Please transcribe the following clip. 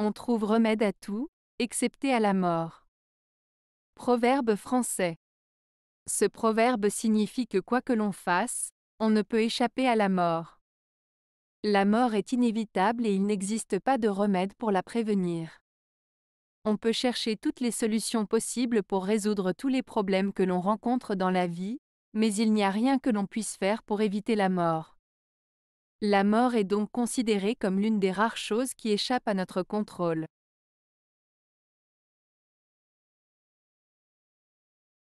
on trouve remède à tout, excepté à la mort. Proverbe français. Ce proverbe signifie que quoi que l'on fasse, on ne peut échapper à la mort. La mort est inévitable et il n'existe pas de remède pour la prévenir. On peut chercher toutes les solutions possibles pour résoudre tous les problèmes que l'on rencontre dans la vie, mais il n'y a rien que l'on puisse faire pour éviter la mort. La mort est donc considérée comme l'une des rares choses qui échappent à notre contrôle.